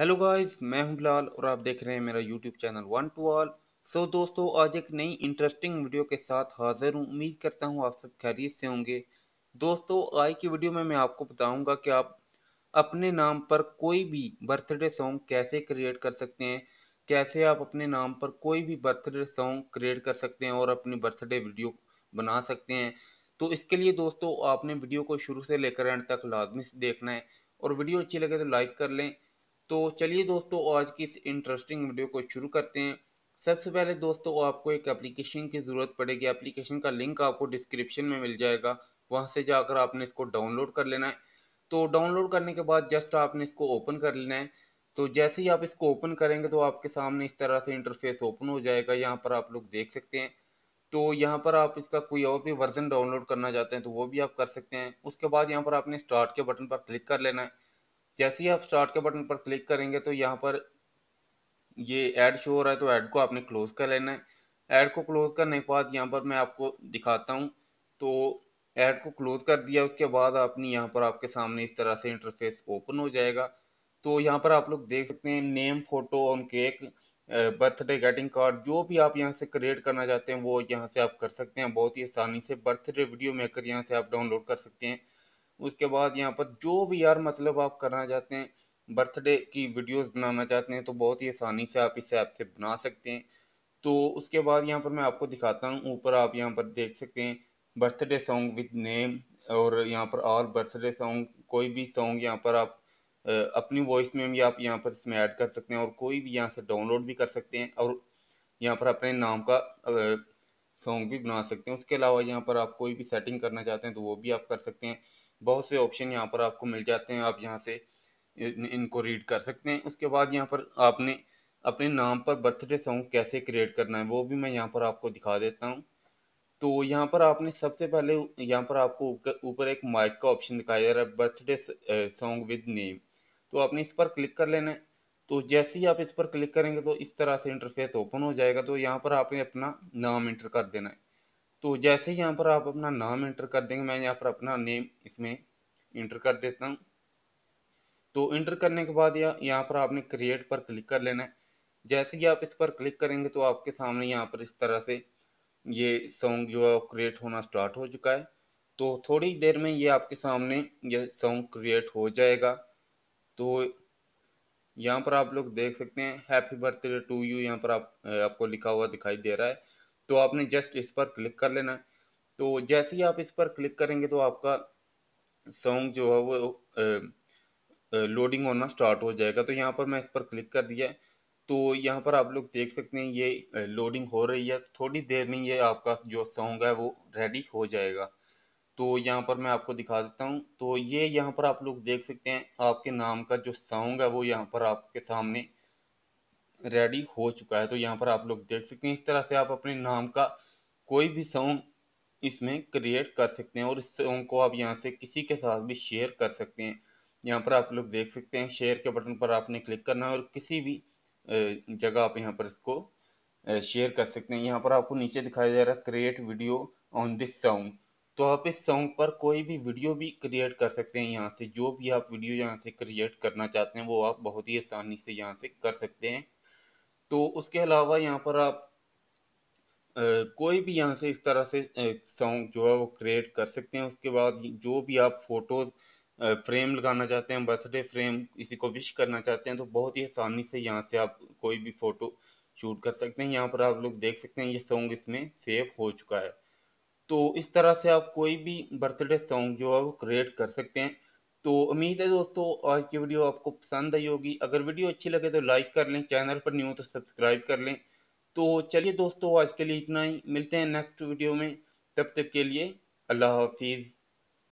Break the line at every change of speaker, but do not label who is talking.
hello guys मैं हूं बिलाल और आप देख रहे हैं मेरा YouTube channel one to all so दोस्तों आज एक नई इंटरेस्टिंग वीडियो के साथ हाजिर हूं उम्मीद करता हूं आप सब खैरियत से होंगे दोस्तों आज की वीडियो में मैं आपको बताऊंगा कि आप अपने नाम पर कोई भी बर्थडे सॉन्ग कैसे क्रिएट कर सकते हैं कैसे आप अपने नाम पर कोई भी बर्थडे सॉन्ग क्रिएट कर सकते हैं और अपनी बर्थडे वीडियो बना सकते हैं तो इसके लिए दोस्तों आपने वीडियो को शुरू से लेकर एंड तक लाजमी से देखना है और वीडियो अच्छी लगे तो लाइक कर लें तो चलिए दोस्तों आज की इस इंटरेस्टिंग वीडियो को शुरू करते हैं सबसे पहले दोस्तों आपको एक एप्लीकेशन की ज़रूरत पड़ेगी एप्लीकेशन का लिंक आपको डिस्क्रिप्शन में मिल जाएगा वहाँ से जाकर आपने इसको डाउनलोड कर लेना है तो डाउनलोड करने के बाद जस्ट आपने इसको ओपन कर लेना है तो जैसे ही आप इसको ओपन करेंगे तो आपके सामने इस तरह से इंटरफेस ओपन हो जाएगा यहाँ पर आप लोग देख सकते हैं तो यहाँ पर आप इसका कोई और भी वर्जन डाउनलोड करना चाहते हैं तो वो भी आप कर सकते हैं उसके बाद यहाँ पर आपने स्टार्ट के बटन पर क्लिक कर लेना है जैसे ही आप स्टार्ट के बटन पर क्लिक करेंगे तो यहाँ पर ये ऐड शो हो रहा है तो ऐड को आपने क्लोज कर लेना है ऐड को क्लोज करने के बाद यहाँ पर मैं आपको दिखाता हूँ तो ऐड को क्लोज कर दिया उसके बाद आपने यहाँ पर आपके सामने इस तरह से इंटरफेस ओपन हो जाएगा तो यहाँ पर आप लोग देख सकते हैं name photo on cake birthday greeting card जो भी आप यहाँ से क्रिएट करना चाहते हैं वो यहाँ से आप कर सकते हैं बहुत ही आसानी से बर्थडे वीडियो मेकर यहाँ से आप डाउनलोड कर सकते हैं उसके बाद यहाँ पर जो भी यार मतलब आप करना चाहते हैं बर्थडे की वीडियोस बनाना चाहते हैं तो बहुत ही आसानी से आप इस ऐप से बना सकते हैं तो उसके बाद यहाँ पर मैं आपको दिखाता हूँ ऊपर आप यहाँ पर देख सकते हैं बर्थडे सॉन्ग विद नेम और यहाँ पर और बर्थडे सॉन्ग कोई भी सॉन्ग यहाँ पर आप अपनी वॉइस में भी आप यहाँ पर इसमें ऐड कर सकते हैं और कोई भी यहाँ से डाउनलोड भी कर सकते हैं और यहाँ पर अपने नाम का सॉन्ग भी बना सकते हैं उसके अलावा यहाँ पर आप कोई भी सेटिंग करना चाहते हैं तो वो भी आप कर सकते हैं बहुत से ऑप्शन यहाँ पर आपको मिल जाते हैं आप यहाँ से इनको रीड कर सकते हैं उसके बाद यहाँ पर आपने अपने नाम पर बर्थडे सॉन्ग कैसे क्रिएट करना है वो भी मैं यहाँ पर आपको दिखा देता हूँ तो यहाँ पर आपने सबसे पहले यहाँ पर आपको ऊपर एक माइक का ऑप्शन दिखाई दे रहा है बर्थडे सॉन्ग विद नेम तो आपने इस पर क्लिक कर लेना है तो जैसे ही आप इस पर क्लिक करेंगे तो इस तरह से इंटरफेस ओपन हो जाएगा तो यहाँ पर आपने अपना नाम इंटर कर देना है तो जैसे ही यहाँ पर आप अपना नाम एंटर कर देंगे मैं यहाँ पर अपना नेम इसमें इंटर कर देता हूँ तो इंटर करने के बाद या यहाँ पर आपने क्रिएट पर क्लिक कर लेना है जैसे ही आप इस पर क्लिक करेंगे तो आपके सामने यहाँ पर इस तरह से ये सॉन्ग जो है क्रिएट होना स्टार्ट हो चुका है तो थोड़ी देर में ये आपके सामने ये सॉन्ग क्रिएट हो जाएगा तो यहाँ पर आप लोग देख सकते हैं हैप्पी बर्थडे टू यू यहाँ पर आप आपको लिखा हुआ दिखाई दे रहा है तो आपने जस्ट इस पर क्लिक कर लेना तो जैसे ही आप इस पर क्लिक करेंगे तो आपका सॉन्ग जो है वो लोडिंग होना स्टार्ट हो जाएगा तो यहाँ पर मैं इस पर क्लिक कर दिया तो यहाँ पर आप लोग देख सकते हैं ये लोडिंग हो रही है थोड़ी देर में ये आपका जो सॉन्ग है वो रेडी हो जाएगा तो यहाँ पर मैं आपको दिखा देता हूँ तो ये यहाँ पर आप लोग देख सकते हैं आपके नाम का जो सॉन्ग है वो यहाँ पर आपके सामने रेडी हो चुका है तो यहाँ पर आप लोग देख सकते हैं इस तरह से आप अपने नाम का कोई भी सॉन्ग इसमें क्रिएट कर सकते हैं और इस सॉन्ग को आप यहाँ से किसी के साथ भी शेयर कर सकते हैं यहाँ पर आप लोग देख सकते हैं शेयर के बटन पर आपने क्लिक करना है और किसी भी जगह आप यहाँ पर इसको शेयर कर सकते हैं यहाँ पर आपको नीचे दिखाया जा रहा है create video on this song तो आप इस सॉन्ग पर कोई भी वीडियो भी क्रिएट कर सकते हैं यहाँ से जो भी आप वीडियो यहाँ से क्रिएट करना चाहते हैं वो आप बहुत ही आसानी से यहाँ से कर सकते हैं तो उसके अलावा यहाँ पर आप Uh, कोई भी यहाँ से इस तरह से सॉन्ग जो है वो क्रिएट कर सकते हैं उसके बाद जो भी आप फोटोज़ फ्रेम लगाना चाहते हैं बर्थडे फ्रेम किसी को विश करना चाहते हैं तो बहुत ही आसानी से यहाँ से आप कोई भी फ़ोटो शूट कर सकते हैं यहाँ पर आप लोग देख सकते हैं ये सॉन्ग इसमें सेव हो चुका है तो इस तरह से आप कोई भी बर्थडे सॉन्ग जो है वो क्रिएट कर सकते हैं तो उम्मीद है दोस्तों आज की वीडियो आपको पसंद आई होगी अगर वीडियो अच्छी लगे तो लाइक कर लें चैनल पर न्यू तो सब्सक्राइब कर लें तो चलिए दोस्तों आज के लिए इतना ही मिलते हैं नेक्स्ट वीडियो में तब तक के लिए अल्लाह हाफिज़